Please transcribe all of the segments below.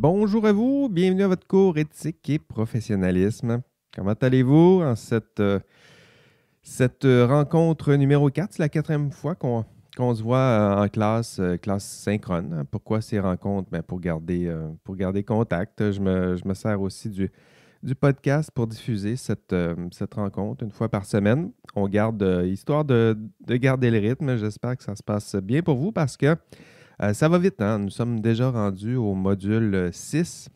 bonjour à vous, bienvenue à votre cours éthique et professionnalisme. Comment allez-vous en cette, euh, cette euh, rencontre numéro 4? C'est la quatrième fois qu'on se voit euh, en classe, classe synchrone. Pourquoi ces rencontres? Ben pour, garder, pour garder contact. Je me, sers aussi du, du podcast pour diffuser cette, cette, rencontre une fois par semaine. On garde, histoire de, de, garder le rythme, j'espère que ça se passe bien pour vous parce que euh, ça va vite, hein? nous sommes déjà rendus au module 6.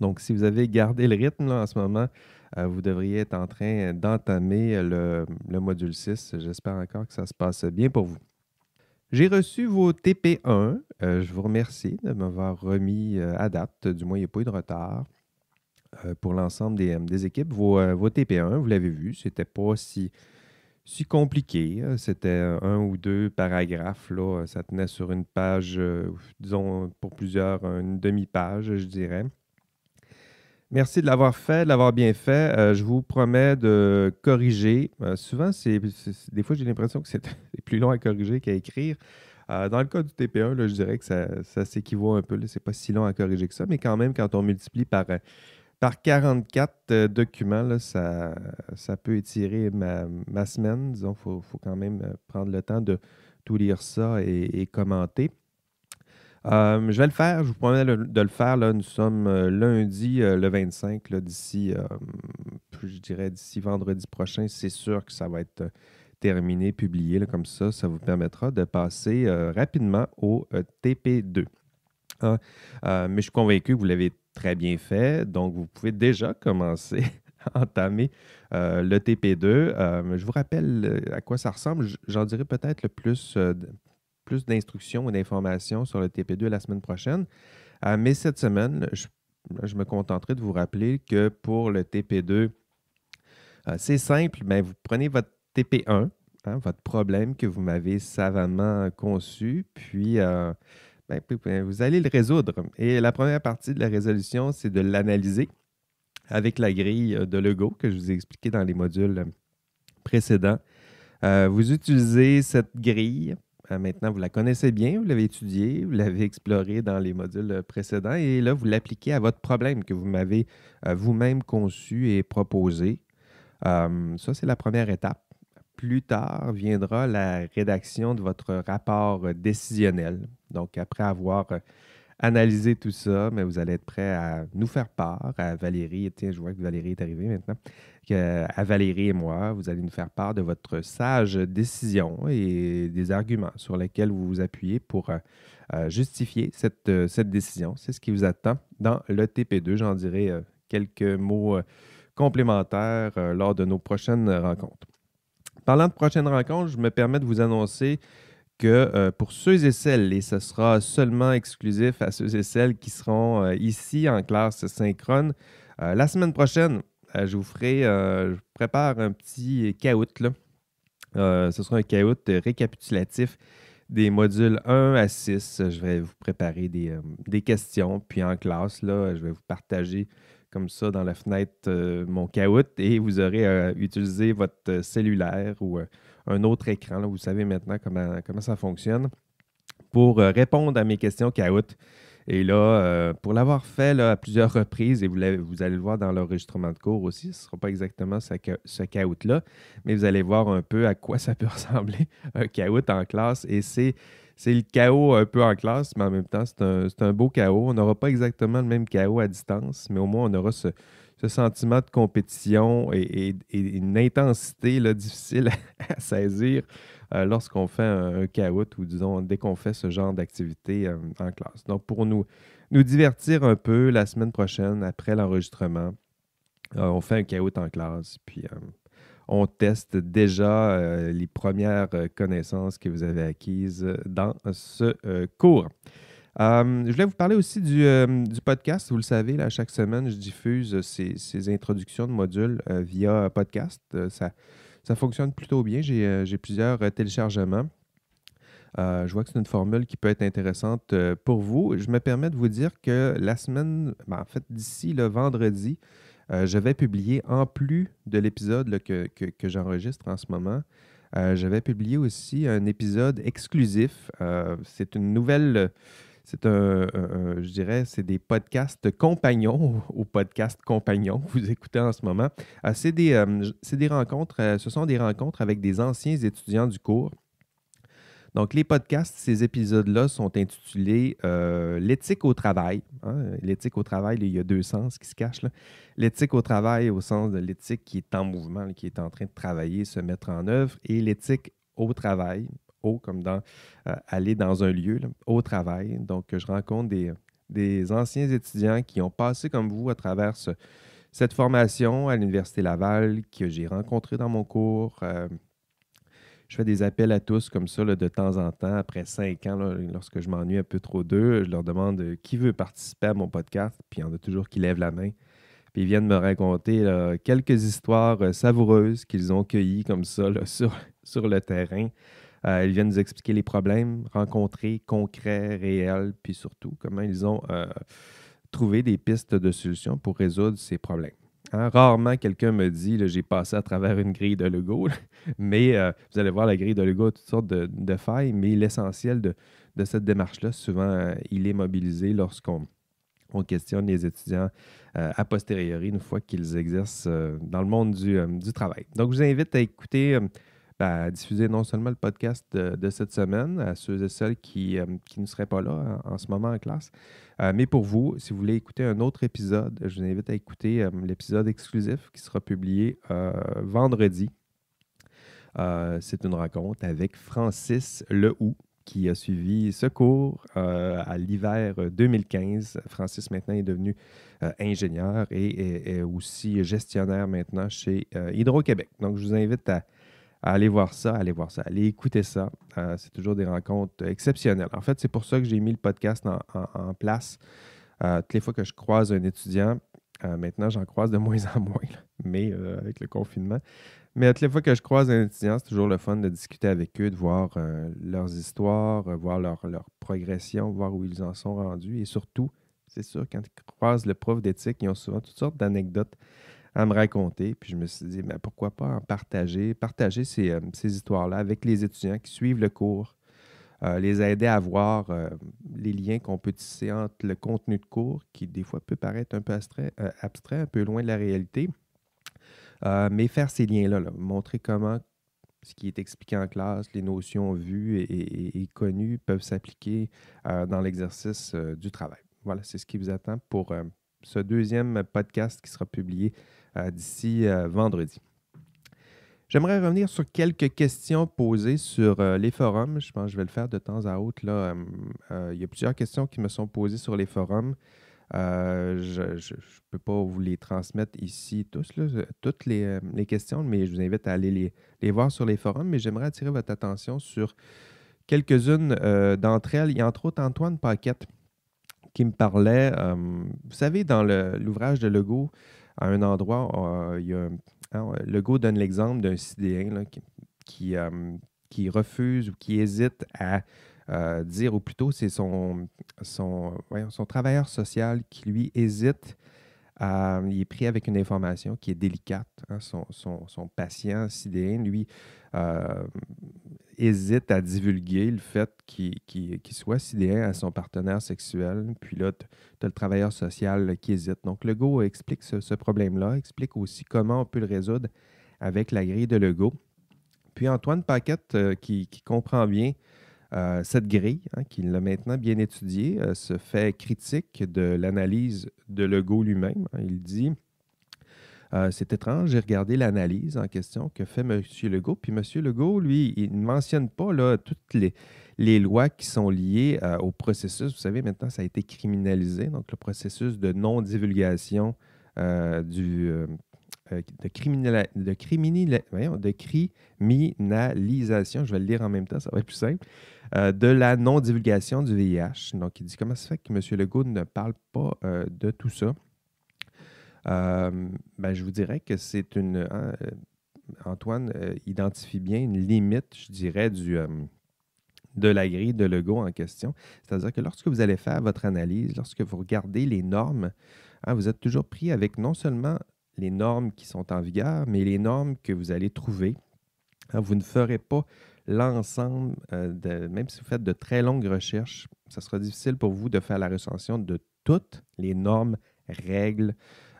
Donc, si vous avez gardé le rythme en ce moment, euh, vous devriez être en train d'entamer le, module 6. J'espère encore que ça se passe bien pour vous. J'ai reçu vos TP1. Euh, je vous remercie de m'avoir remis à date. Du moins, il n'y a pas eu de retard pour l'ensemble des, équipes. Vos, TP1, vous l'avez vu, ce n'était pas si si compliqué. Euh, c'était un ou deux paragraphes. Là. Euh, ça tenait sur une page, euh, disons pour plusieurs, une demi-page, je dirais. Merci de l'avoir fait, de l'avoir bien fait. je vous promets de corriger. souvent, c'est, des fois, j'ai l'impression que c'est plus long à corriger qu'à écrire. dans le cas du TP1, là, je dirais que ça, ça s'équivaut un peu. Ce n'est pas si long à corriger que ça, mais quand même, quand on multiplie par par 44 euh, documents, ça, ça peut étirer ma, semaine. Disons, il faut, quand même euh, prendre le temps de tout lire ça et, commenter. Euh, je vais le faire, je vous promets de, le faire. Là, nous sommes lundi le 25, d'ici, je dirais d'ici vendredi prochain. C'est sûr que ça va être terminé, publié. comme ça, ça vous permettra de passer rapidement au TP2. Ah, mais je suis convaincu que vous l'avez très bien fait. Donc, vous pouvez déjà commencer à entamer euh, le TP2. Euh, je vous rappelle euh, à quoi ça ressemble. J'en dirai peut-être le plus, plus d'instructions ou d'informations sur le TP2 la semaine prochaine. mais cette semaine, je, me contenterai de vous rappeler que pour le TP2, c'est simple, mais vous prenez votre TP1, hein, votre problème que vous m'avez savamment conçu, puis ben, vous allez le résoudre. Et la première partie de la résolution, c'est de l'analyser avec la grille euh, de Lego que je vous ai expliqué dans les modules euh, précédents. Euh, vous utilisez cette grille. maintenant, vous la connaissez bien, vous l'avez étudiée, vous l'avez explorée dans les modules précédents et là, vous l'appliquez à votre problème que vous m'avez vous-même conçu et proposé. ça, c'est la première étape. Plus tard viendra la rédaction de votre rapport décisionnel donc, après avoir euh, analysé tout ça, mais vous allez être prêt à nous faire part, à Valérie, tiens, je vois que Valérie est arrivée maintenant, à Valérie et moi, vous allez nous faire part de votre sage décision et des arguments sur lesquels vous vous appuyez pour euh, euh, justifier cette, cette décision. C'est ce qui vous attend dans le TP2. J'en dirai quelques mots complémentaires lors de nos prochaines rencontres. Parlant de prochaines rencontres, je me permets de vous annoncer que euh, pour ceux et celles, et ce sera seulement exclusif à ceux et celles qui seront euh, ici en classe synchrone, euh, la semaine prochaine, je vous ferai, je prépare un petit caout. ce sera un caout récapitulatif des modules 1 à 6. Je vais vous préparer des, questions, puis en classe, là, je vais vous partager comme ça dans la fenêtre mon caout et vous aurez à utiliser votre cellulaire ou un autre écran. Là, vous savez maintenant comment, comment ça fonctionne pour euh, répondre à mes questions chaos. Et là, euh, pour l'avoir fait à plusieurs reprises, et vous, vous allez le voir dans l'enregistrement de cours aussi, ce ne sera pas exactement ce, ce caout-là, mais vous allez voir un peu à quoi ça peut ressembler, un chaos en classe. Et c'est, c'est le chaos un peu en classe, mais en même temps, c'est un, c'est un beau chaos. On n'aura pas exactement le même chaos à distance, mais au moins, on aura ce, ce sentiment de compétition et, une intensité difficile à saisir euh, lorsqu'on fait un, k caout ou disons dès qu'on fait ce genre d'activité euh, en classe. Donc pour nous, nous divertir un peu la semaine prochaine après l'enregistrement, euh, on fait un caout en classe, puis on teste déjà les premières connaissances que vous avez acquises dans ce cours. Euh, je voulais vous parler aussi euh, du, podcast. Vous le savez, là, chaque semaine, je diffuse euh, ces, introductions de modules via podcast. ça, ça fonctionne plutôt bien. J'ai plusieurs téléchargements. je vois que c'est une formule qui peut être intéressante pour vous. Je me permets de vous dire que la semaine, ben, en fait, d'ici le vendredi, je vais publier, en plus de l'épisode que, que j'enregistre en ce moment, je vais publier aussi un épisode exclusif. c'est une nouvelle... C'est un, euh, euh, je dirais, c'est des podcasts compagnons aux podcast compagnons que vous écoutez en ce moment. Euh, c'est des, rencontres, ce sont des rencontres avec des anciens étudiants du cours. Donc, les podcasts, ces épisodes-là sont intitulés L'éthique au travail. Hein. L'éthique au travail, il y a deux sens qui se cachent. L'éthique au travail au sens de l'éthique qui est en mouvement, qui est en train de travailler, se mettre en œuvre, et l'éthique au travail comme dans euh, aller dans un lieu, au travail. Donc, je rencontre des, des, anciens étudiants qui ont passé comme vous à travers cette formation à l'Université Laval que j'ai rencontré dans mon cours. Euh, je fais des appels à tous comme ça de temps en temps. Après cinq ans, lorsque je m'ennuie un peu trop d'eux, je leur demande euh, qui veut participer à mon podcast. Puis il y en a toujours qui lèvent la main. Puis ils viennent me raconter quelques histoires savoureuses qu'ils ont cueillies comme ça sur le terrain. Euh, ils viennent nous expliquer les problèmes rencontrés, concrets, réels, puis surtout comment ils ont euh, trouvé des pistes de solutions pour résoudre ces problèmes. Hein, rarement quelqu'un me dit j'ai passé à travers une grille de Lego, mais euh, vous allez voir la grille de Lego a toutes sortes de, failles, mais l'essentiel de, cette démarche-là, souvent, il est mobilisé lorsqu'on questionne les étudiants a posteriori, une fois qu'ils exercent dans le monde du, travail. Donc, je vous invite à écouter à diffuser non seulement le podcast de, cette semaine, à ceux et celles qui, euh, qui ne seraient pas là hein, en, ce moment en classe, euh, mais pour vous, si vous voulez écouter un autre épisode, je vous invite à écouter euh, l'épisode exclusif qui sera publié vendredi. C'est une rencontre avec Francis Lehoux, qui a suivi ce cours à l'hiver 2015. Francis maintenant est devenu ingénieur et est, aussi gestionnaire maintenant chez Hydro-Québec. Donc je vous invite à, Allez voir ça, allez voir ça, allez écouter ça. Euh, c'est toujours des rencontres exceptionnelles. En fait, c'est pour ça que j'ai mis le podcast en, place. Euh, toutes les fois que je croise un étudiant, euh, maintenant j'en croise de moins en moins, mais avec le confinement. Mais toutes les fois que je croise un étudiant, c'est toujours le fun de discuter avec eux, de voir leurs histoires, voir leur, leur progression, voir où ils en sont rendus. Et surtout, c'est sûr, quand ils croisent le prof d'éthique, ils ont souvent toutes sortes d'anecdotes à me raconter. Puis je me suis dit, mais ben, pourquoi pas en partager, partager euh, ces, histoires-là avec les étudiants qui suivent le cours, euh, les aider à voir euh, les liens qu'on peut tisser entre le contenu de cours, qui des fois peut paraître un peu abstrait, un peu loin de la réalité, mais faire ces liens-là, montrer comment ce qui est expliqué en classe, les notions vues et connues peuvent s'appliquer dans l'exercice du travail. Voilà, c'est ce qui vous attend pour ce deuxième podcast qui sera publié euh, d'ici euh, vendredi. J'aimerais revenir sur quelques questions posées sur euh, les forums. Je pense que je vais le faire de temps à autre. Là. il y a plusieurs questions qui me sont posées sur les forums. je ne peux pas vous les transmettre ici tous, toutes les, questions, mais je vous invite à aller les voir sur les forums. Mais j'aimerais attirer votre attention sur quelques-unes d'entre elles. Il y a entre autres Antoine Paquette qui me parlait. Euh, vous savez, dans l'ouvrage de Legault, à un endroit, euh, hein, Legault donne l'exemple d'un sidéen euh, qui, refuse ou qui hésite à dire, ou plutôt c'est son, son, son travailleur social qui lui hésite euh, il est pris avec une information qui est délicate. Hein. Son, son, son, patient sidéen, lui, euh, hésite à divulguer le fait qu'il soit sidéen à son partenaire sexuel. Puis là, tu as le travailleur social qui hésite. Donc, Legault explique ce, ce problème-là, explique aussi comment on peut le résoudre avec la grille de l'ego. Puis Antoine Paquette, euh, qui, comprend bien euh, cette grille, hein, qu'il a l'a maintenant bien étudiée, euh, se fait critique de l'analyse de Legault lui-même. Hein. Il dit euh, C'est étrange, j'ai regardé l'analyse en question que fait M. Legault. Puis M. Legault, lui, il ne mentionne pas là, toutes les, lois qui sont liées au processus. Vous savez, maintenant, ça a été criminalisé, donc le processus de non-divulgation du de, de, de criminalisation, je vais le lire en même temps, ça va être plus simple, euh, de la non-divulgation du VIH. Donc, il dit comment ça fait que M. Legault ne parle pas euh, de tout ça? Euh, ben, je vous dirais que c'est une. Hein, Antoine identifie bien une limite, je dirais, du de la grille de Legault en question. C'est-à-dire que lorsque vous allez faire votre analyse, lorsque vous regardez les normes, hein, vous êtes toujours pris avec non seulement les normes qui sont en vigueur, mais les normes que vous allez trouver. Hein, vous ne ferez pas l'ensemble, euh, de, même si vous faites de très longues recherches, ce sera difficile pour vous de faire la recension de toutes les normes, règles,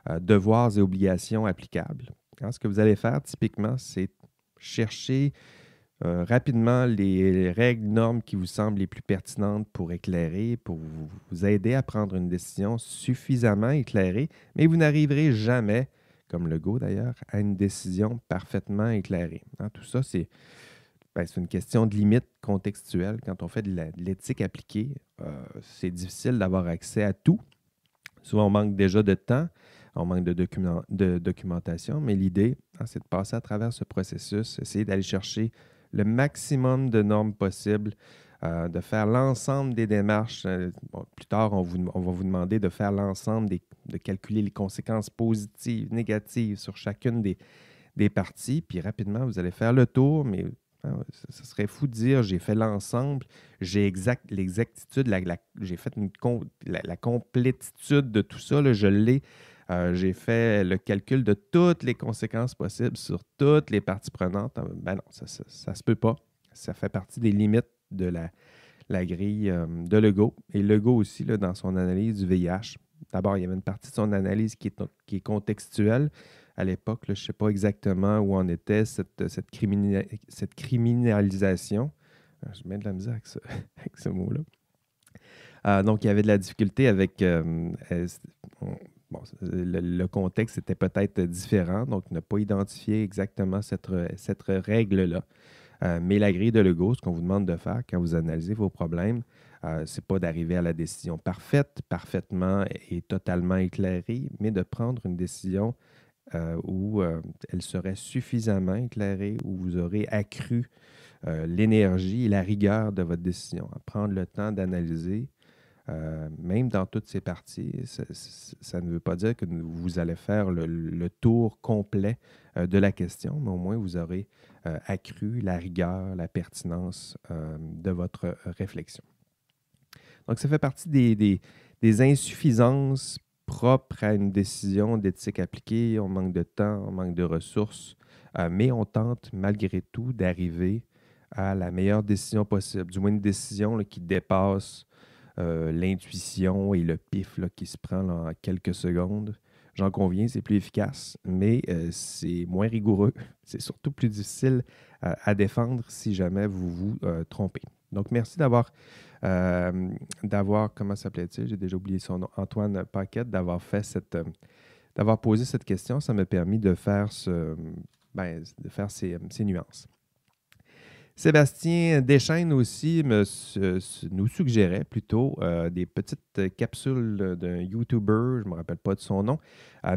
euh, devoirs et obligations applicables. Hein, ce que vous allez faire typiquement, c'est chercher euh, rapidement les règles, normes qui vous semblent les plus pertinentes pour éclairer, pour vous, aider à prendre une décision suffisamment éclairée, mais vous n'arriverez jamais, comme le go d'ailleurs, à une décision parfaitement éclairée. Hein, tout ça, c'est ben, c'est une question de limite contextuelle. Quand on fait de l'éthique appliquée, euh, c'est difficile d'avoir accès à tout. Souvent, on manque déjà de temps, on manque de, de documentation, mais l'idée, hein, c'est de passer à travers ce processus, essayer d'aller chercher le maximum de normes possibles, euh, de faire l'ensemble des démarches. Euh, plus tard, on, vous, va vous demander de faire l'ensemble, de calculer les conséquences positives, négatives sur chacune des, des parties, puis rapidement, vous allez faire le tour, mais ce ah serait fou de dire j'ai fait l'ensemble, j'ai exact, l'exactitude, j'ai fait la, complétitude de tout ça, je l'ai. Euh, j'ai fait le calcul de toutes les conséquences possibles sur toutes les parties prenantes. Ah, ben non, ça, ça, se peut pas. Ça fait partie des limites de la, grille euh, de Legault. Et Legault aussi, dans son analyse du VIH, d'abord, il y avait une partie de son analyse qui est contextuelle, à l'époque. Je ne sais pas exactement où en était cette, euh, cette, criminalisation. Ah, je mets de la misère avec ce, mot-là. Ah, donc, il y avait de la difficulté avec. Euh, le, contexte était peut-être différent, donc ne pas identifier exactement cette, cette règle-là. Euh, mais la grille de Legault, ce qu'on vous demande de faire quand vous analysez vos problèmes, ce n'est pas d'arriver à la décision parfaite, parfaitement et totalement éclairée, mais de prendre une décision euh, où euh, elle serait suffisamment éclairée, où vous aurez accru euh, l'énergie et la rigueur de votre décision. prendre le temps d'analyser, même dans toutes ces parties, ça, ne veut pas dire que vous allez faire le, tour complet de la question, mais au moins vous aurez accru la rigueur, la pertinence de votre réflexion. Donc, ça fait partie des, des, des insuffisances propre à une décision d'éthique appliquée. On manque de temps, on manque de ressources, euh, mais on tente malgré tout d'arriver à la meilleure décision possible, du moins une décision qui dépasse euh, l'intuition et le pif qui se prend en quelques secondes. J'en conviens, c'est plus efficace, mais euh, c'est moins rigoureux. C'est surtout plus difficile à défendre si jamais vous vous trompez. Donc, merci d'avoir euh, d'avoir, comment s'appelait-il, j'ai déjà oublié son nom, Antoine Paquette, d'avoir fait cette, euh, d'avoir posé cette question, ça m'a permis de faire, ce, ben, de faire ces, nuances. Sébastien Deschaines aussi nous suggérait plutôt euh, des petites capsules d'un YouTuber, je ne me rappelle pas de son nom,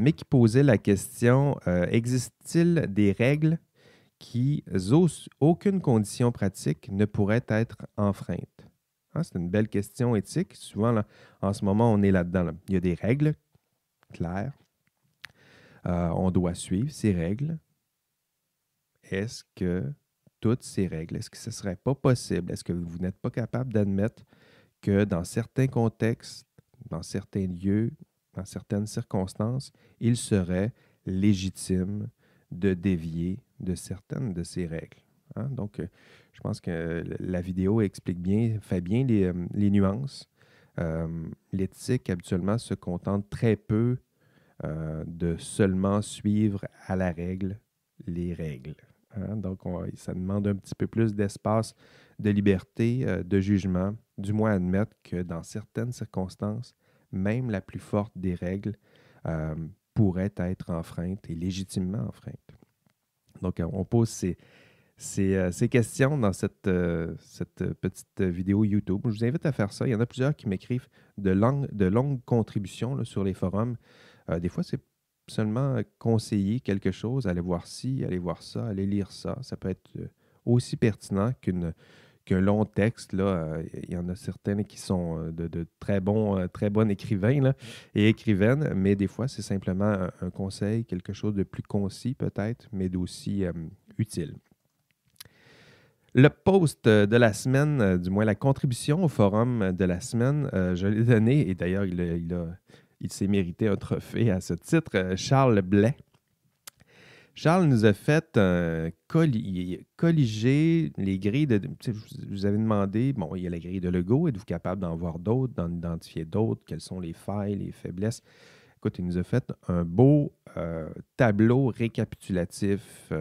mais qui posait la question existe-t-il des règles qui, aucune condition pratique, ne pourrait être enfreinte Hein, c'est une belle question éthique. Souvent, en ce moment, on est là-dedans. Il y a des règles claires. Euh, on doit suivre ces règles. Est-ce que toutes ces règles, est-ce que ce ne serait pas possible? Est-ce que vous n'êtes pas capable d'admettre que dans certains contextes, dans certains lieux, dans certaines circonstances, il serait légitime de dévier de certaines de ces règles? Hein? Donc, euh, je pense que la vidéo explique bien, fait bien les, euh, nuances. Euh, l'éthique habituellement se contente très peu euh, de seulement suivre à la règle les règles. Hein. Donc, ça demande un petit peu plus d'espace, de liberté, de jugement, du moins admettre que dans certaines circonstances, même la plus forte des règles pourrait être enfreinte et légitimement enfreinte. Donc, on pose ces, euh, ces, questions dans euh, cette, petite vidéo YouTube. Je vous invite à faire ça. Il y en a plusieurs qui m'écrivent de, de longues contributions sur les forums. Euh, des fois, c'est seulement conseiller quelque chose, aller voir ci, allez voir ça, aller lire ça. Ça peut être aussi pertinent qu'un long texte. Là, il y en a certaines qui sont de, très bons, très écrivains et écrivaines, mais des fois, c'est simplement un, conseil, quelque chose de plus concis peut-être, mais d'aussi utile. Le post euh, de la semaine, euh, du moins la contribution au forum euh, de la semaine, je l'ai donné, et d'ailleurs, il, s'est mérité un trophée à ce titre, Charles Blais. Charles nous a fait colliger les grilles de. vous avez demandé, bon, il y a la grille de Lego, êtes-vous capable d'en voir d'autres, d'en identifier d'autres, quelles sont les failles, les faiblesses? Écoute, il nous a fait un beau tableau récapitulatif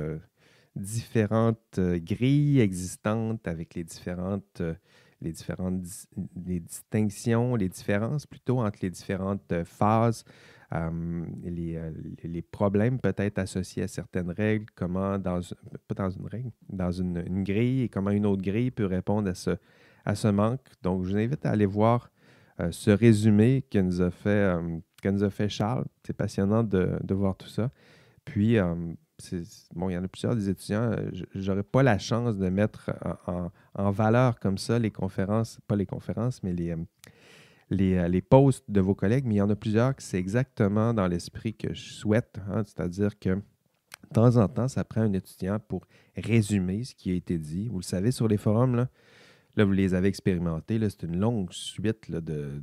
différentes euh, grilles existantes, avec les différentes, euh, les différentes distinctions, les différences plutôt entre les différentes euh, phases, hum, les, problèmes peut-être associés à certaines règles, comment dans, pas dans une règle, dans une, grille et comment une autre grille peut répondre à ce, à ce manque. Donc, je vous invite à aller voir ce résumé que nous a fait, hum, que nous a fait Charles. C'est passionnant de, de, voir tout ça. Puis, hum, bon, il y en a plusieurs des étudiants, euh, j'aurais pas la chance de mettre en, valeur comme ça les conférences, pas les conférences, mais les, euh, euh, les, posts de vos collègues, mais il y en a plusieurs que c'est exactement dans l'esprit que je souhaite, hein. c'est-à-dire que de temps en temps, ça prend un étudiant pour résumer ce qui a été dit. Vous le savez, sur les forums, là, vous les avez expérimentés. C'est une longue suite de,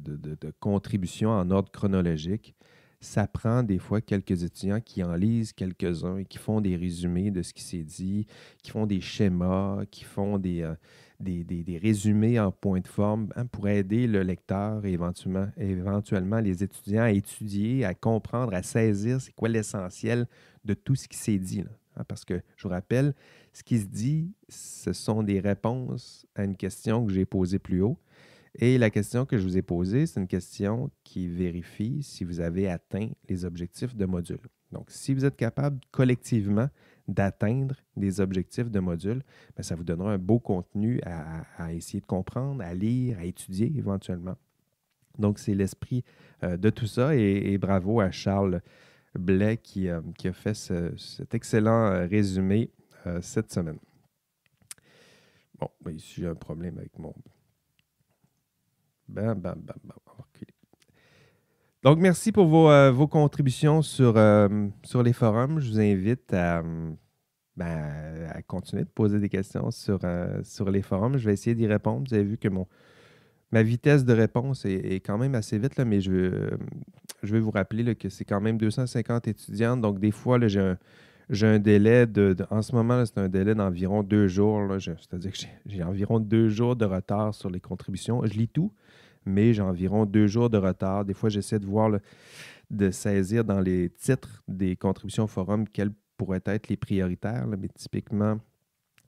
contributions en ordre chronologique ça prend des fois quelques étudiants qui en lisent quelques-uns et qui font des résumés de ce qui s'est dit, qui font des schémas, qui font des, euh, résumés en point de forme hein, pour aider le lecteur et éventuellement, les étudiants à étudier, à comprendre, à saisir c'est quoi l'essentiel de tout ce qui s'est dit. Hein. parce que je vous rappelle, ce qui se dit, ce sont des réponses à une question que j'ai posée plus haut et la question que je vous ai posée, c'est une question qui vérifie si vous avez atteint les objectifs de module. Donc, si vous êtes capable collectivement d'atteindre des objectifs de module, ben, ça vous donnera un beau contenu à, essayer de comprendre, à lire, à étudier éventuellement. Donc, c'est l'esprit euh, de tout ça et, bravo à Charles Blais qui, euh, a fait cet excellent euh, résumé cette semaine. Bon, ben, ici, j'ai un problème avec mon, ben, ben, ben, Donc, merci pour vos, euh, contributions sur, euh, sur les forums. Je vous invite à, continuer de poser des questions sur, euh, sur les forums. Je vais essayer d'y répondre. Vous avez vu que mon, ma vitesse de réponse est, quand même assez vite, là, mais je, je vais vous rappeler que c'est quand même 250 étudiantes. Donc, des fois, j'ai un j'ai un délai de, En ce moment, c'est un délai d'environ deux jours. C'est-à-dire que j'ai environ deux jours de retard sur les contributions. Je lis tout, mais j'ai environ deux jours de retard. Des fois, j'essaie de voir, de saisir dans les titres des contributions au forum quelles pourraient être les prioritaires. mais typiquement,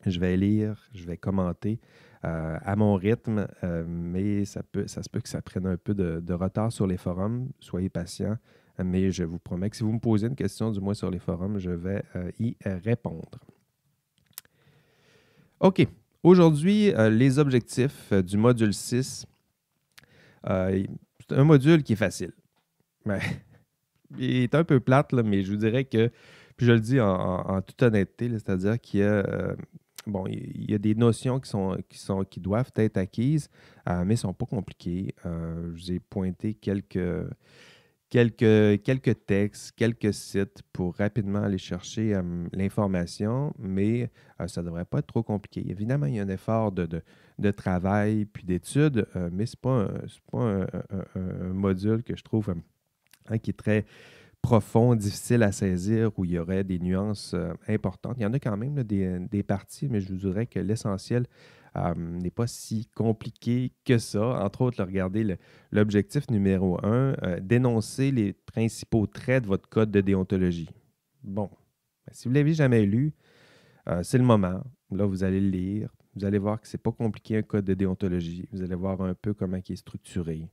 je vais lire, je vais commenter euh, à mon rythme, euh, mais ça, peut, ça se peut que ça prenne un peu de retard sur les forums. Soyez patients mais je vous promets que si vous me posez une question, du moins sur les forums, je vais euh, y répondre. OK. Aujourd'hui, euh, les objectifs euh, du module 6. c'est un module qui est facile. Mais, ben, il est un peu plate, mais je vous dirais que, puis je le dis en, toute honnêteté, c'est-à-dire qu'il y a bon, il y des notions qui, sont, qui, sont, qui doivent être acquises, mais mais ne sont pas compliquées. je vous ai pointé quelques, quelques, quelques textes, quelques sites pour rapidement aller chercher l'information, mais euh, ça ne devrait pas être trop compliqué. Évidemment, il y a un effort de, de, travail puis d'études, euh, mais ce n'est pas, un, pas un, module que je trouve hein, qui est très profond, difficile à saisir, où il y aurait des nuances euh, importantes. Il y en a quand même des, des, parties, mais je vous dirais que l'essentiel euh, n'est pas si compliqué que ça. Entre autres, regardez l'objectif numéro un, euh, dénoncer les principaux traits de votre code de déontologie. Bon, ben, si vous ne l'avez jamais lu, euh, c'est le moment. Là, vous allez le lire. Vous allez voir que ce n'est pas compliqué un code de déontologie. Vous allez voir un peu comment il est structuré.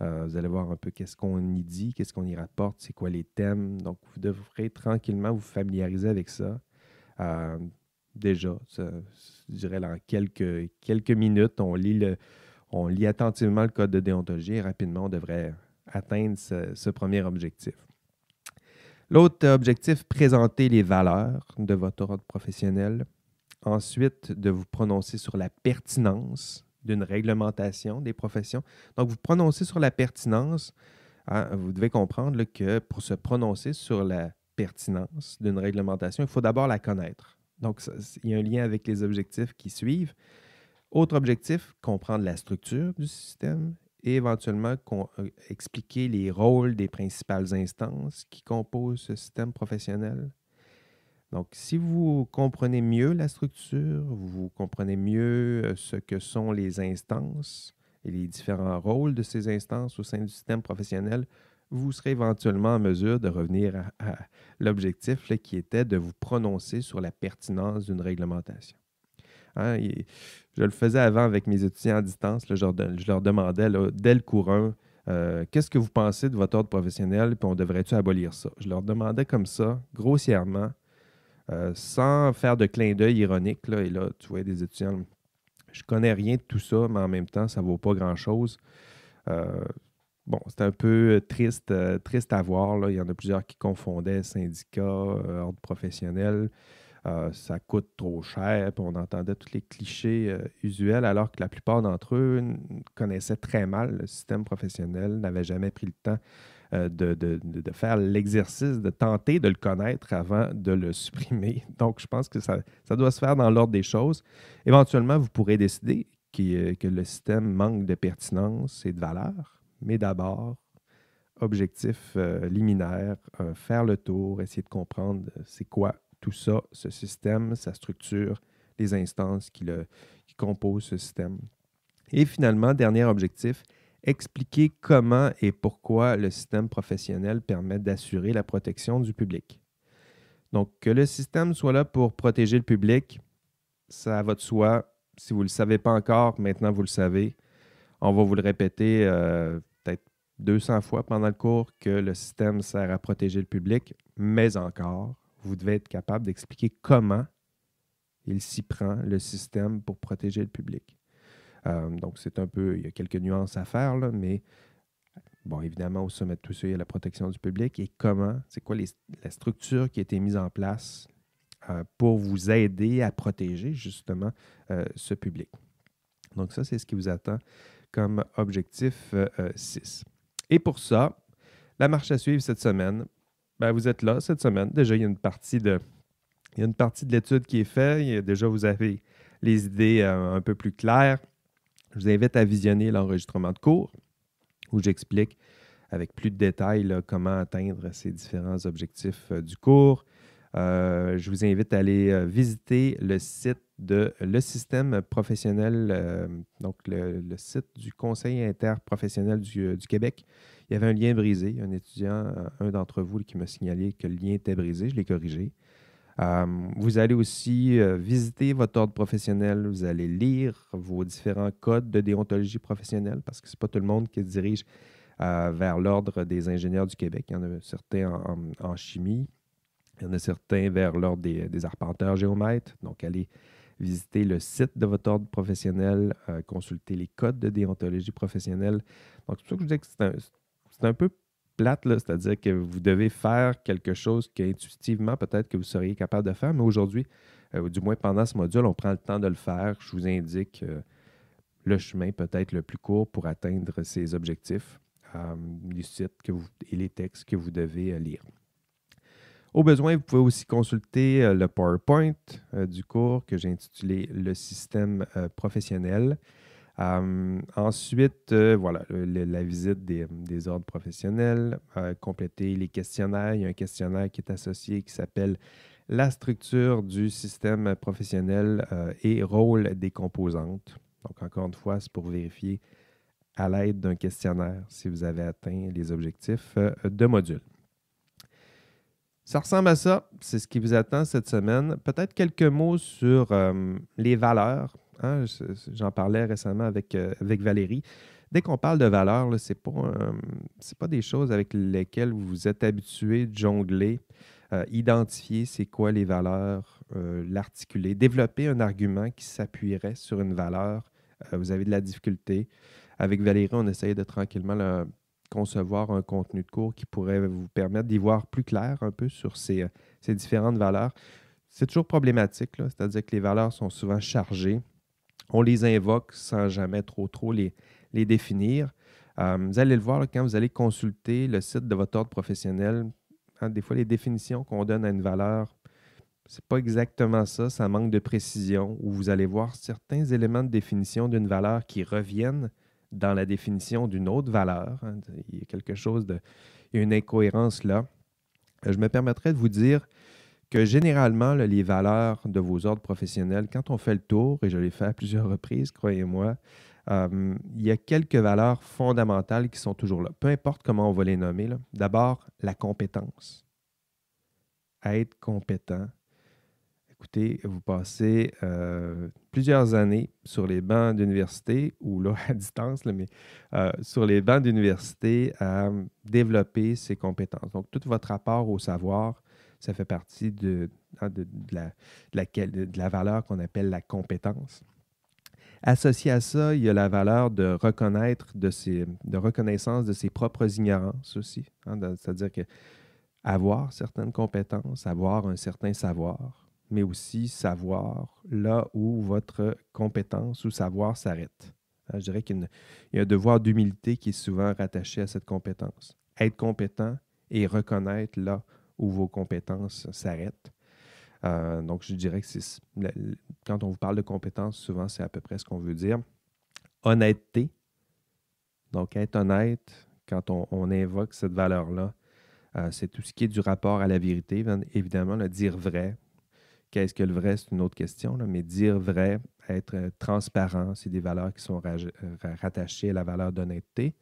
vous allez voir un peu qu'est-ce qu'on y dit, qu'est-ce qu'on y rapporte, c'est quoi les thèmes. Donc, vous devrez tranquillement vous familiariser avec ça déjà. Ça, je dirais, dans quelques, quelques minutes, on lit, le, on lit attentivement le code de déontologie et rapidement, on devrait atteindre ce, premier objectif. L'autre objectif, présenter les valeurs de votre ordre professionnel. Ensuite, de vous prononcer sur la pertinence d'une réglementation des professions. Donc, vous prononcez sur la pertinence. Hein, vous devez comprendre que pour se prononcer sur la pertinence d'une réglementation, il faut d'abord la connaître. Donc, il y a un lien avec les objectifs qui suivent. Autre objectif, comprendre la structure du système et éventuellement euh, expliquer les rôles des principales instances qui composent ce système professionnel. Donc, si vous comprenez mieux la structure, vous comprenez mieux euh, ce que sont les instances et les différents rôles de ces instances au sein du système professionnel, vous serez éventuellement en mesure de revenir à, l'objectif qui était de vous prononcer sur la pertinence d'une réglementation. Hein, je le faisais avant avec mes étudiants à distance. je, leur, demandais dès le courant, euh, qu'est-ce que vous pensez de votre ordre professionnel, puis on devrait-tu abolir ça? Je leur demandais comme ça, grossièrement, euh, sans faire de clin d'œil ironique. et là, tu vois, des étudiants, je connais rien de tout ça, mais en même temps, ça ne vaut pas grand-chose. Euh, bon, c'était un peu euh, triste, euh, triste à voir. Il y en a plusieurs qui confondaient syndicats, euh, ordre professionnel. ça coûte trop cher, on entendait tous les clichés usuels, alors que la plupart d'entre eux connaissaient très mal le système professionnel, n'avaient jamais pris le temps de, faire l'exercice, de tenter de le connaître avant de le supprimer. Donc, je pense que ça, doit se faire dans l'ordre des choses. Éventuellement, vous pourrez décider que le système manque de pertinence et de valeur, mais d'abord, objectif euh, liminaire, euh, faire le tour, essayer de comprendre euh, c'est quoi tout ça, ce système, sa structure, les instances qui, le, qui composent ce système. Et finalement, dernier objectif, expliquer comment et pourquoi le système professionnel permet d'assurer la protection du public. Donc, que le système soit là pour protéger le public, ça va de soi. Si vous ne le savez pas encore, maintenant vous le savez. On va vous le répéter 200 fois pendant le cours que le système sert à protéger le public, mais encore, vous devez être capable d'expliquer comment il s'y prend, le système, pour protéger le public. Euh, donc, c'est un peu, il y a quelques nuances à faire, là, mais bon, évidemment, au sommet de tout ça, il y a la protection du public et comment, c'est quoi la structure qui a été mise en place euh, pour vous aider à protéger justement euh, ce public. Donc, ça, c'est ce qui vous attend comme objectif 6. Et pour ça, la marche à suivre cette semaine, ben, vous êtes là cette semaine. Déjà, il y a une partie de, une partie de l'étude qui est faite. déjà, vous avez les idées euh, un peu plus claires. Je vous invite à visionner l'enregistrement de cours où j'explique avec plus de détails comment atteindre ces différents objectifs euh, du cours. Euh, je vous invite à aller visiter le site de le système professionnel, euh, donc le, site du Conseil interprofessionnel euh, du, Québec. Il y avait un lien brisé. Un étudiant, euh, un d'entre vous qui m'a signalé que le lien était brisé, je l'ai corrigé. vous allez aussi visiter votre ordre professionnel, vous allez lire vos différents codes de déontologie professionnelle, parce que ce n'est pas tout le monde qui dirige vers l'ordre des ingénieurs du Québec. Il y en a certains en, chimie, il y en a certains vers l'ordre des, des arpenteurs géomètres. Donc, allez visiter le site de votre ordre professionnel, euh, consulter les codes de déontologie professionnelle. Donc, c'est pour ça que je vous dis que c'est un, peu plate, c'est-à-dire que vous devez faire quelque chose qu'intuitivement, peut-être que vous seriez capable de faire, mais aujourd'hui, euh, du moins pendant ce module, on prend le temps de le faire. Je vous indique euh, le chemin peut-être le plus court pour atteindre ces objectifs, les sites que vous, et les textes que vous devez lire. Au besoin, vous pouvez aussi consulter euh, le PowerPoint euh, du cours que j'ai intitulé Le système euh, professionnel. ensuite, voilà, la visite des, ordres professionnels, compléter les questionnaires. Il y a un questionnaire qui est associé qui s'appelle La structure du système professionnel et rôle des composantes. Donc, encore une fois, c'est pour vérifier à l'aide d'un questionnaire si vous avez atteint les objectifs de module. Ça ressemble à ça. C'est ce qui vous attend cette semaine. Peut-être quelques mots sur euh, les valeurs. Hein. J'en parlais récemment avec, euh, avec Valérie. Dès qu'on parle de valeurs, ce n'est pas, euh, pas des choses avec lesquelles vous vous êtes habitué de jongler. identifier c'est quoi les valeurs, l'articuler, développer un argument qui s'appuierait sur une valeur. vous avez de la difficulté. Avec Valérie, on essaye de tranquillement le concevoir un contenu de cours qui pourrait vous permettre d'y voir plus clair un peu sur ces, euh, différentes valeurs. C'est toujours problématique, c'est-à-dire que les valeurs sont souvent chargées. On les invoque sans jamais trop trop les, les définir. Euh, vous allez le voir quand vous allez consulter le site de votre ordre professionnel. Hein, des fois, les définitions qu'on donne à une valeur, c'est pas exactement ça, ça manque de précision, ou vous allez voir certains éléments de définition d'une valeur qui reviennent dans la définition d'une autre valeur. Hein, il y a quelque chose de. Il y a une incohérence là. Euh, je me permettrai de vous dire que généralement, les valeurs de vos ordres professionnels, quand on fait le tour, et je l'ai fait à plusieurs reprises, croyez-moi, euh, il y a quelques valeurs fondamentales qui sont toujours là, peu importe comment on va les nommer. D'abord, la compétence. Être compétent, écoutez, vous passez euh, plusieurs années sur les bancs d'université, ou là, à distance, mais euh, sur les bancs d'université à développer ses compétences. Donc, tout votre rapport au savoir, ça fait partie de, ah, de, la, valeur qu'on appelle la compétence. Associé à ça, il y a la valeur de reconnaître, de, de reconnaissance de ses propres ignorances aussi. Hein, c'est-à-dire que avoir certaines compétences, avoir un certain savoir, mais aussi savoir là où votre compétence ou savoir s'arrête. Hein, je dirais qu'il y a un devoir d'humilité qui est souvent rattaché à cette compétence. Être compétent et reconnaître là où vos compétences s'arrêtent. Euh, donc, je dirais que quand on vous parle de compétence, souvent, c'est à peu près ce qu'on veut dire. Honnêteté. Donc, être honnête, quand on, invoque cette valeur-là, euh, c'est tout ce qui est du rapport à la vérité, évidemment, le dire vrai, Qu'est-ce que le vrai? C'est une autre question, mais dire vrai, être euh, transparent, c'est des valeurs qui sont euh, rattachées à la valeur d'honnêteté.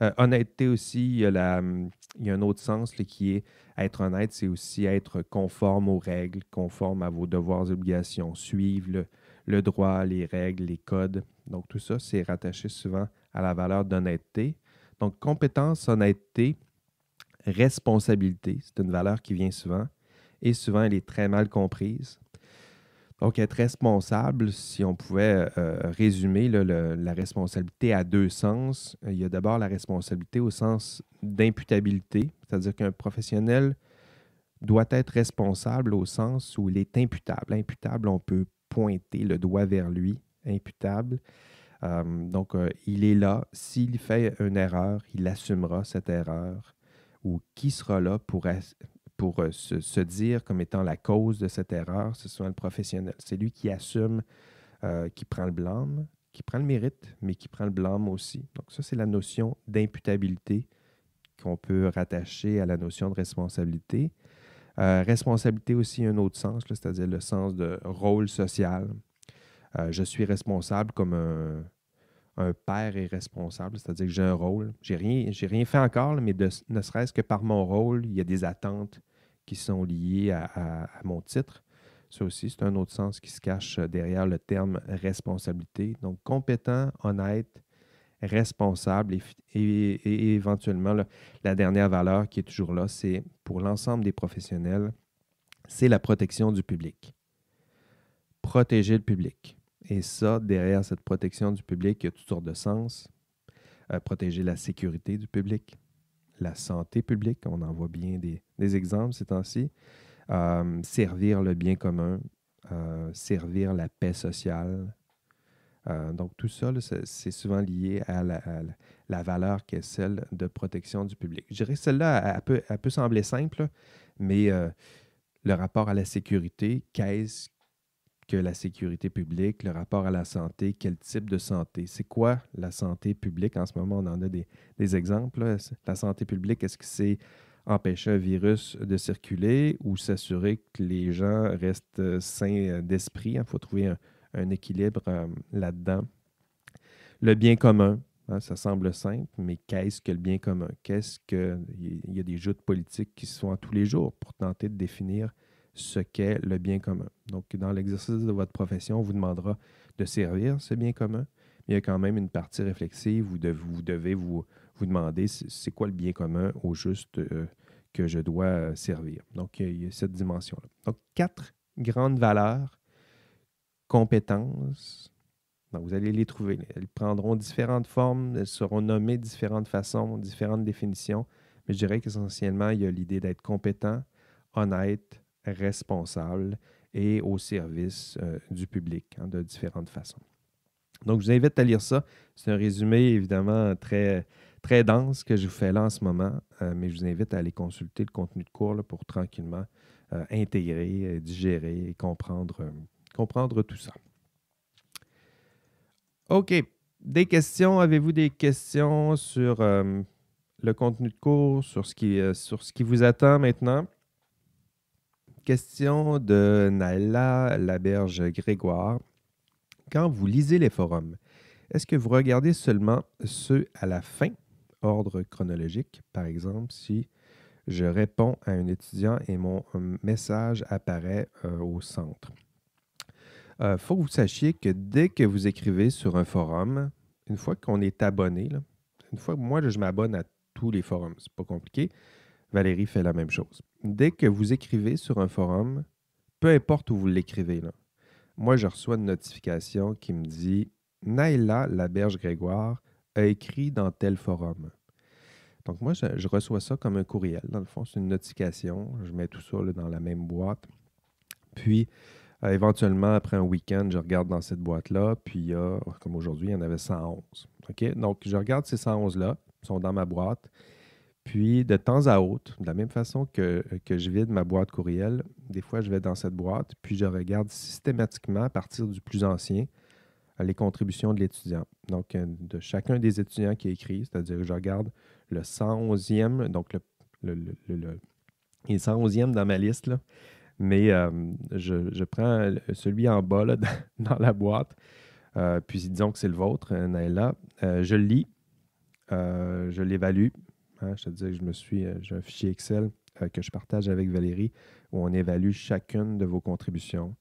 Euh, honnêteté aussi, hum, il y, a un autre sens qui est être honnête, c'est aussi être conforme aux règles, conforme à vos devoirs et obligations, suivre le droit, les règles, les codes. Donc tout ça, c'est rattaché souvent à la valeur d'honnêteté. Donc compétence, honnêteté, responsabilité, c'est une valeur qui vient souvent et souvent elle est très mal comprise. Donc, être responsable, si on pouvait euh, euh, résumer la responsabilité à deux sens, euh, il y a d'abord la responsabilité au sens d'imputabilité, c'est-à-dire qu'un professionnel doit être responsable au sens où il est imputable. Imputable, on peut pointer le doigt vers lui, imputable. donc, il est là. S'il fait une erreur, il assumera cette erreur ou qui sera là pour, pour euh, se, dire comme étant la cause de cette erreur, ce soit le professionnel. C'est lui qui assume, euh, qui prend le blâme, qui prend le mérite, mais qui prend le blâme aussi. Donc ça, c'est la notion d'imputabilité qu'on peut rattacher à la notion de responsabilité. Euh, responsabilité aussi, un autre sens, c'est-à-dire le sens de rôle social. je suis responsable comme un, un père est responsable, c'est-à-dire que j'ai un rôle. J'ai rien, j'ai rien fait encore, mais ne serait-ce que par mon rôle, il y a des attentes qui sont liées à, mon titre. Ça aussi, c'est un autre sens qui se cache euh, derrière le terme responsabilité. Donc, compétent, honnête, responsable et, éventuellement, la dernière valeur qui est toujours là, c'est pour l'ensemble des professionnels, c'est la protection du public. Protéger le public. Et ça, derrière cette protection du public, il y a toutes sortes de sens. Euh, protéger la sécurité du public, la santé publique, on en voit bien des, exemples ces temps-ci. Euh, servir le bien commun, euh, servir la paix sociale. donc tout ça, c'est souvent lié à la, valeur qui est celle de protection du public. Je dirais que celle-là, peut, elle peut, sembler simple, mais le rapport à la sécurité, qu'est-ce que la sécurité publique, le rapport à la santé, quel type de santé, c'est quoi la santé publique. En ce moment, on en a des, exemples. La santé publique, est-ce que c'est empêcher un virus de circuler ou s'assurer que les gens restent euh, sains euh, d'esprit? Il faut trouver un, équilibre euh, là-dedans. Le bien commun, hein, ça semble simple, mais qu'est-ce que le bien commun? Qu'est-ce que. Il y a des joutes politiques qui se font tous les jours pour tenter de définir ce qu'est le bien commun. Donc, dans l'exercice de votre profession, on vous demandera de servir ce bien commun, mais il y a quand même une partie réflexive où vous devez vous, demander c'est quoi le bien commun au juste euh, que je dois euh, servir. Donc, il y a cette dimension-là. Donc, quatre grandes valeurs, compétences. vous allez les trouver. Elles prendront différentes formes, elles seront nommées différentes façons, différentes définitions, mais je dirais qu'essentiellement, il y a l'idée d'être compétent, honnête, responsable et au service euh, du public hein, de différentes façons. Donc, je vous invite à lire ça. C'est un résumé évidemment très, très dense que je vous fais là en ce moment, euh, mais je vous invite à aller consulter le contenu de cours pour tranquillement euh, intégrer, digérer et comprendre, comprendre tout ça. OK. Des questions? Avez-vous des questions sur le contenu de cours, sur ce qui, sur ce qui vous attend maintenant? question de Naila Laberge Grégoire. Quand vous lisez les forums, est-ce que vous regardez seulement ceux à la fin, ordre chronologique, par exemple, si je réponds à un étudiant et mon message apparaît euh, au centre? Il euh, faut que vous sachiez que dès que vous écrivez sur un forum, une fois qu'on est abonné, une fois que moi je m'abonne à tous les forums, c'est pas compliqué, Valérie fait la même chose. Dès que vous écrivez sur un forum, peu importe où vous l'écrivez, moi je reçois une notification qui me dit la berge Grégoire a écrit dans tel forum. Donc moi, je, reçois ça comme un courriel. Dans le fond, c'est une notification. Je mets tout ça dans la même boîte. Puis, euh, éventuellement, après un week-end, je regarde dans cette boîte-là, puis comme aujourd'hui, il y en avait 111. OK? Donc, je regarde ces 111-là, ils sont dans ma boîte, puis de temps à autre, de la même façon que, que, je vide ma boîte courriel, des fois je vais dans cette boîte, puis je regarde systématiquement à partir du plus ancien les contributions de l'étudiant. Donc euh, de chacun des étudiants qui a écrit, c'est-à-dire que je regarde le 111e, donc le, le, 111e dans ma liste, mais euh, je, prends celui en bas dans, la boîte. Euh, puis disons que c'est le vôtre, naïla, je le lis, je l'évalue, Hein, je te que je me suis, euh, j'ai un fichier Excel euh, que je partage avec Valérie où on évalue chacune de vos contributions.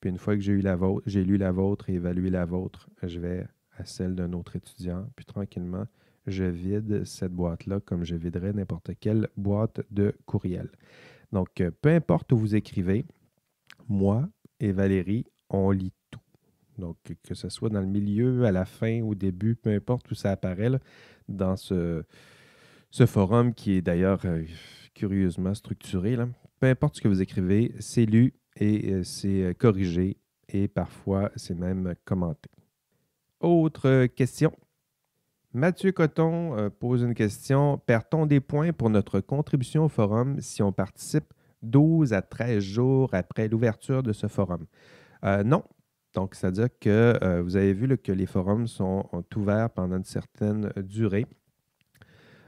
Puis une fois que j'ai eu la j'ai lu la vôtre et évalué la vôtre, je vais à celle d'un autre étudiant. Puis tranquillement, je vide cette boîte-là comme je viderais n'importe quelle boîte de courriel. Donc, euh, peu importe où vous écrivez, moi et Valérie, on lit tout. Donc, que ce soit dans le milieu, à la fin, au début, peu importe où ça apparaît, dans ce, ce forum qui est d'ailleurs euh, curieusement structuré, peu importe ce que vous écrivez, c'est lu et euh, c'est euh, corrigé et parfois c'est même commenté. Autre question. Mathieu Coton pose une question. Perd-on des points pour notre contribution au forum si on participe 12 à 13 jours après l'ouverture de ce forum? non. Donc, ça veut dire que vous avez vu que les forums sont ouverts pendant une certaine durée.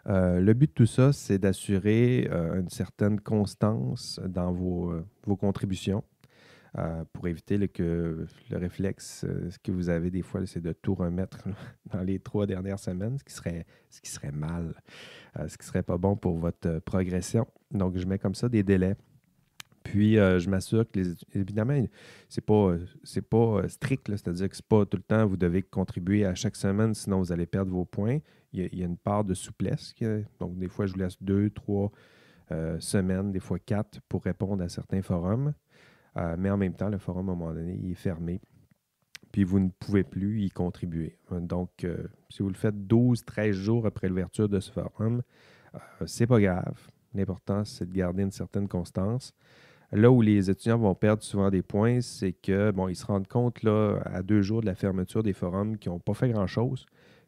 Euh, le but de tout ça, c'est d'assurer euh, une certaine constance dans vos, euh, vos contributions pour éviter que, le réflexe ce que vous avez des fois, c'est de tout remettre dans les trois dernières semaines, ce qui serait, ce qui serait mal, ce qui serait pas bon pour votre progression. Donc, je mets comme ça des délais. Puis, je m'assure que, les, évidemment, ce n'est pas, pas strict, c'est-à-dire que ce n'est pas tout le temps, vous devez contribuer à chaque semaine, sinon vous allez perdre vos points il y, a une part de souplesse. donc, des fois, je vous laisse deux, trois euh, semaines, des fois quatre, pour répondre à certains forums. Euh, mais en même temps, le forum, à un moment donné, il est fermé. Puis vous ne pouvez plus y contribuer. Donc, euh, si vous le faites 12, 13 jours après l'ouverture de ce forum, c'est pas grave. L'important, c'est de garder une certaine constance. Là où les étudiants vont perdre souvent des points, c'est que bon, ils se rendent compte là, à deux jours de la fermeture des forums qu'ils n'ont pas fait grand-chose.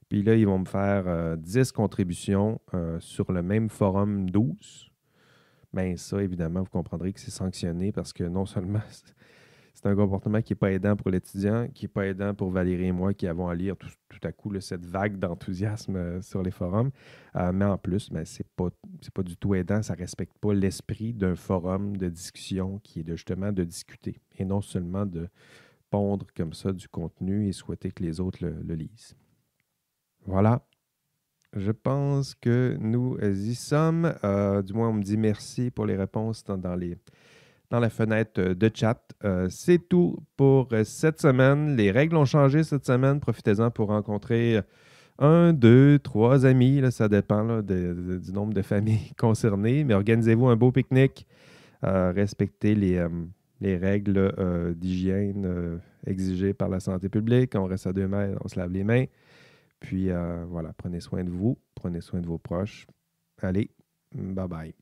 Puis là, ils vont me faire 10 euh, contributions euh, sur le même forum 12. Bien, ça, évidemment, vous comprendrez que c'est sanctionné parce que non seulement c'est un comportement qui n'est pas aidant pour l'étudiant, qui n'est pas aidant pour Valérie et moi qui avons à lire tout, à coup cette vague d'enthousiasme euh, sur les forums. mais en plus, ben, ce n'est pas, du tout aidant, ça ne respecte pas l'esprit d'un forum de discussion qui est de, justement de discuter et non seulement de pondre comme ça du contenu et souhaiter que les autres le lisent. Voilà. Je pense que nous y sommes. Euh, du moins, on me dit merci pour les réponses dans, les, dans la fenêtre de chat. Euh, c'est tout pour cette semaine. Les règles ont changé cette semaine. Profitez-en pour rencontrer un, deux, trois amis. Là, ça dépend du nombre de familles concernées. Mais organisez-vous un beau pique-nique. Euh, respectez les, les règles d'hygiène exigées par la santé publique. On reste à deux mètres, on se lave les mains. Puis euh, voilà, prenez soin de vous, prenez soin de vos proches. Allez, bye bye.